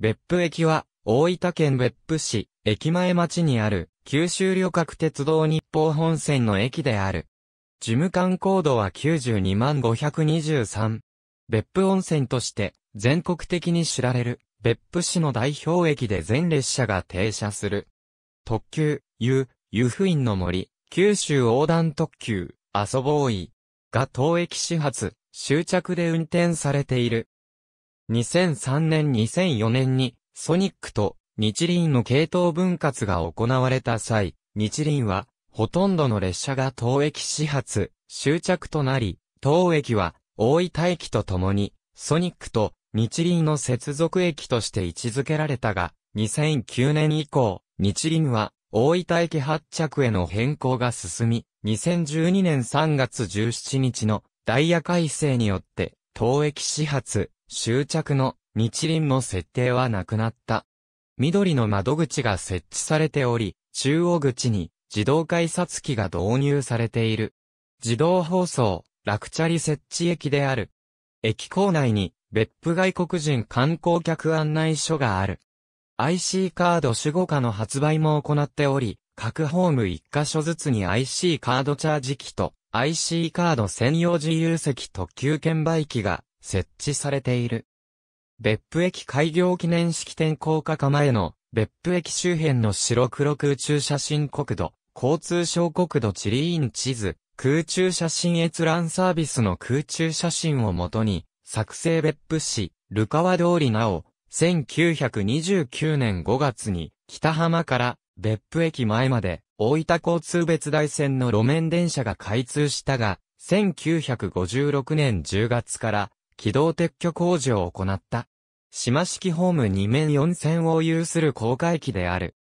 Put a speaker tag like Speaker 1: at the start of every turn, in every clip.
Speaker 1: 別府駅は、大分県別府市、駅前町にある、九州旅客鉄道日報本線の駅である。事務官高度は92万523。別府温泉として、全国的に知られる、別府市の代表駅で全列車が停車する。特急、ゆ、湯布院の森、九州横断特急、遊ぼうい、が当駅始発、終着で運転されている。2003年2004年にソニックと日輪の系統分割が行われた際、日輪はほとんどの列車が当駅始発、終着となり、当駅は大分駅とともにソニックと日輪の接続駅として位置づけられたが、2009年以降、日輪は大分駅発着への変更が進み、2012年3月17日のダイヤ改正によって、当駅始発、終着の日輪も設定はなくなった。緑の窓口が設置されており、中央口に自動改札機が導入されている。自動放送、楽チャリ設置駅である。駅構内に別府外国人観光客案内所がある。IC カード守護課の発売も行っており、各ホーム一箇所ずつに IC カードチャージ機と IC カード専用自由席特急券売機が設置されている。別府駅開業記念式典高架化前の別府駅周辺の白黒空中写真国土、交通省国土地理院地図、空中写真閲覧サービスの空中写真をもとに、作成別府市、ルカワ通りなお、1929年5月に、北浜から別府駅前まで、大分交通別大線の路面電車が開通したが、1956年10月から機動撤去工事を行った。島式ホーム2面4線を有する航海機である。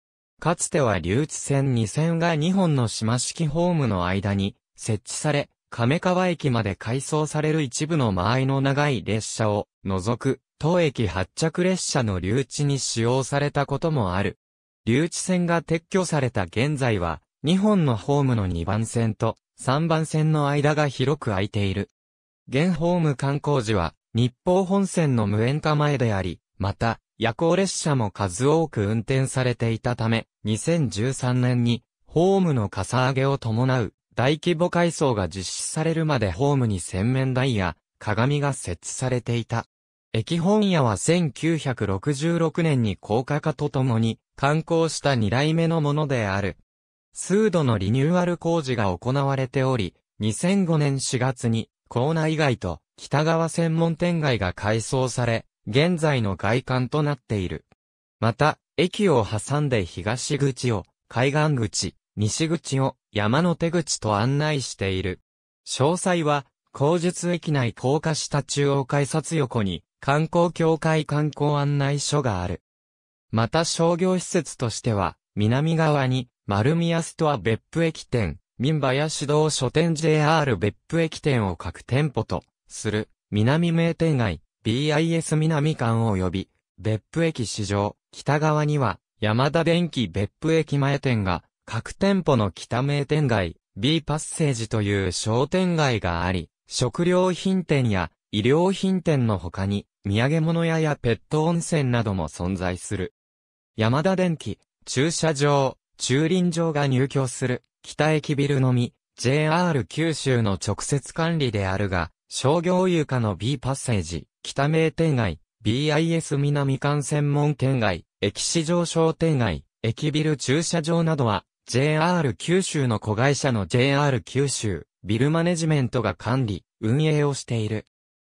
Speaker 1: かつては留置線2線が2本の島式ホームの間に設置され、亀川駅まで改装される一部の間合いの長い列車を除く、当駅発着列車の留置に使用されたこともある。留置線が撤去された現在は、2本のホームの2番線と3番線の間が広く空いている。現ホーム観光時は、日報本線の無縁化前であり、また、夜行列車も数多く運転されていたため、2013年に、ホームのかさ上げを伴う、大規模改装が実施されるまでホームに洗面台や、鏡が設置されていた。駅本屋は1966年に高架化とともに、観光した2代目のものである。数度のリニューアル工事が行われており、2005年4月に校内外と北側専門店街が改装され、現在の外観となっている。また、駅を挟んで東口を、海岸口、西口を、山の手口と案内している。詳細は、工術駅内高架下中央改札横に、観光協会観光案内所がある。また商業施設としては、南側に、丸宮ストア別府駅店、民林導書店 JR 別府駅店を各店舗とする南名店街 BIS 南館及び別府駅市場北側には山田電機別府駅前店が各店舗の北名店街 B パッセージという商店街があり食料品店や医療品店の他に土産物屋やペット温泉なども存在する。山田電機、駐車場、駐輪場が入居する北駅ビルのみ JR 九州の直接管理であるが、商業有価の B パッセージ、北名店街、BIS 南館専門店街、駅市場商店街、駅ビル駐車場などは JR 九州の子会社の JR 九州、ビルマネジメントが管理、運営をしている。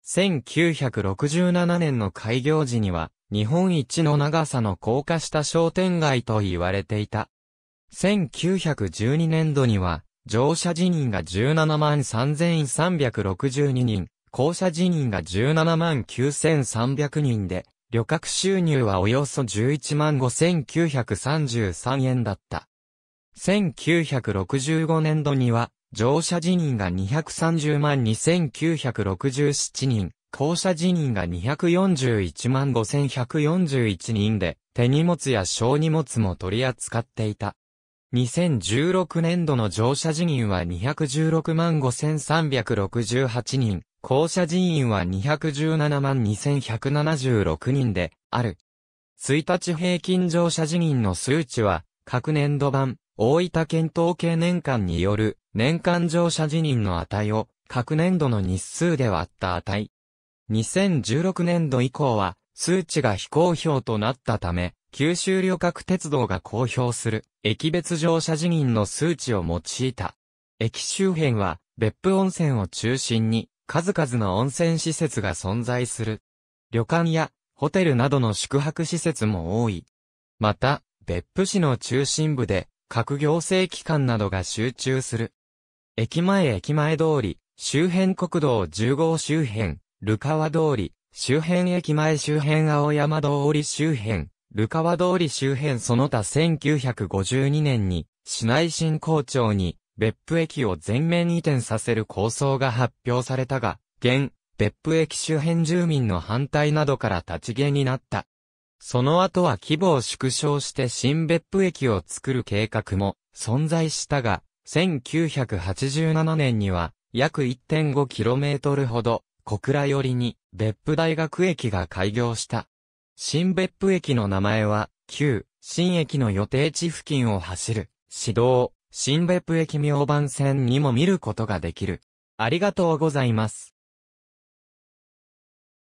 Speaker 1: 1967年の開業時には、日本一の長さの高架下商店街と言われていた。1912年度には、乗車辞任が17 3362人、降車辞任が17 9300人で、旅客収入はおよそ11 5933円だった。1965年度には、乗車辞任が230 2967人、降車辞任が241 5141人で、手荷物や小荷物も取り扱っていた。2016年度の乗車人員は216万5368人、降車人員は217万2176人で、ある。1日平均乗車人員の数値は、各年度版、大分県統計年間による、年間乗車人員の値を、各年度の日数で割った値。2016年度以降は、数値が非公表となったため、九州旅客鉄道が公表する、駅別乗車辞任の数値を用いた。駅周辺は、別府温泉を中心に、数々の温泉施設が存在する。旅館や、ホテルなどの宿泊施設も多い。また、別府市の中心部で、各行政機関などが集中する。駅前駅前通り、周辺国道10号周辺、ルカワ通り、周辺駅前周辺青山通り周辺、ルカワ通り周辺その他1952年に、市内新校長に、別府駅を全面移転させる構想が発表されたが、現、別府駅周辺住民の反対などから立ち消えになった。その後は規模を縮小して新別府駅を作る計画も存在したが、1987年には約 1.5km ほど小倉寄りに別府大学駅が開業した。新別府駅の名前は、旧、新駅の予定地付近を走る、市道、新別府駅明番線にも見ることができる。ありがとうございます。